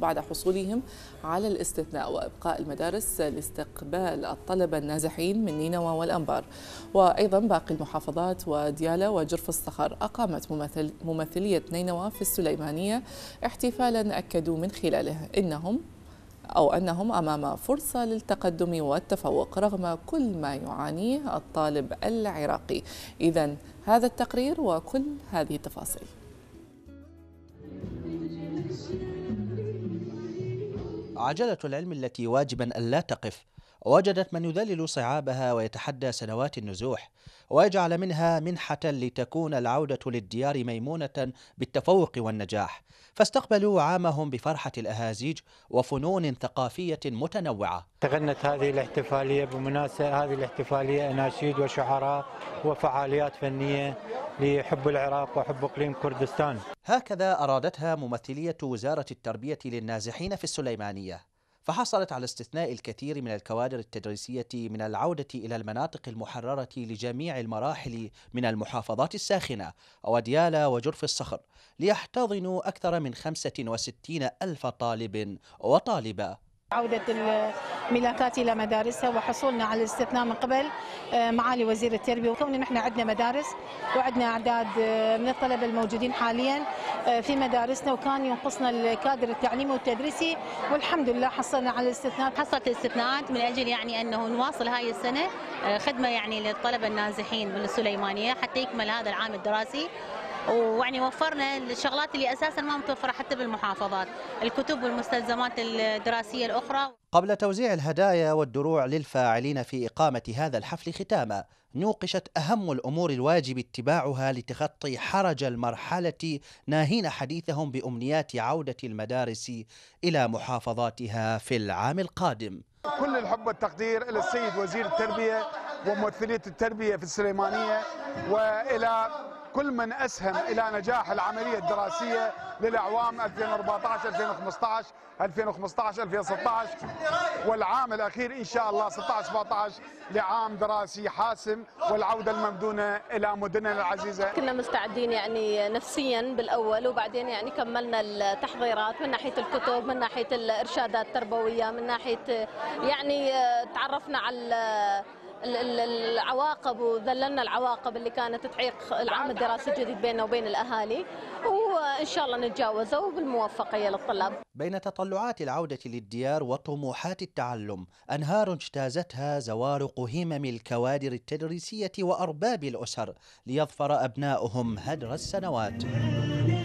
بعد حصولهم على الاستثناء وإبقاء المدارس لاستقبال الطلبة النازحين من نينوى والأنبار وأيضا باقي المحافظات وديالى وجرف الصخر أقامت ممثل ممثلية نينوى في السليمانية احتفالا أكدوا من خلاله إنهم أو أنهم أمام فرصة للتقدم والتفوق رغم كل ما يعانيه الطالب العراقي إذا هذا التقرير وكل هذه التفاصيل عجلة العلم التي واجبا أن لا تقف وجدت من يذلل صعابها ويتحدى سنوات النزوح ويجعل منها منحة لتكون العودة للديار ميمونة بالتفوق والنجاح فاستقبلوا عامهم بفرحة الأهازيج وفنون ثقافية متنوعة تغنت هذه الاحتفالية بمناسبة هذه الاحتفالية أناشيد وشعراء وفعاليات فنية لحب العراق وحب اقليم كردستان. هكذا ارادتها ممثليه وزاره التربيه للنازحين في السليمانيه. فحصلت على استثناء الكثير من الكوادر التدريسيه من العوده الى المناطق المحرره لجميع المراحل من المحافظات الساخنه وديالا وجرف الصخر ليحتضنوا اكثر من 65 الف طالب وطالبه. عوده ملاكات الى مدارسها وحصولنا على الاستثناء من قبل آه، معالي وزير التربيه وكوننا نحن عندنا مدارس وعندنا اعداد آه، من الطلبه الموجودين حاليا آه، في مدارسنا وكان ينقصنا الكادر التعليمي والتدريسي والحمد لله حصلنا على الاستثناء حصلت الاستثناءات من اجل يعني انه نواصل هاي السنه خدمه يعني للطلبه النازحين من السليمانيه حتى يكمل هذا العام الدراسي ويعني وفرنا الشغلات اللي اساسا ما متوفره حتى بالمحافظات، الكتب والمستلزمات الدراسيه الاخرى. قبل توزيع الهدايا والدروع للفاعلين في اقامه هذا الحفل ختامه، نوقشت اهم الامور الواجب اتباعها لتخطي حرج المرحله ناهين حديثهم بامنيات عوده المدارس الى محافظاتها في العام القادم. كل الحب والتقدير الى السيد وزير التربيه وممثليه التربيه في السليمانيه والى كل من أسهم إلى نجاح العملية الدراسية للأعوام 2014 2015 2015 2016 والعام الأخير إن شاء الله 16 17 لعام دراسي حاسم والعودة الممدونة إلى مدننا العزيزة كنا مستعدين يعني نفسيا بالأول وبعدين يعني كملنا التحضيرات من ناحية الكتب من ناحية الإرشادات التربوية من ناحية يعني تعرفنا على العواقب وذللنا العواقب اللي كانت تعيق العام الدراسي دراسي جديد بيننا وبين الأهالي وإن شاء الله نتجاوزه وبالموفقية للطلاب بين تطلعات العودة للديار وطموحات التعلم أنهار اجتازتها زوارق همم الكوادر التدريسية وأرباب الأسر ليظفر أبناؤهم هدر السنوات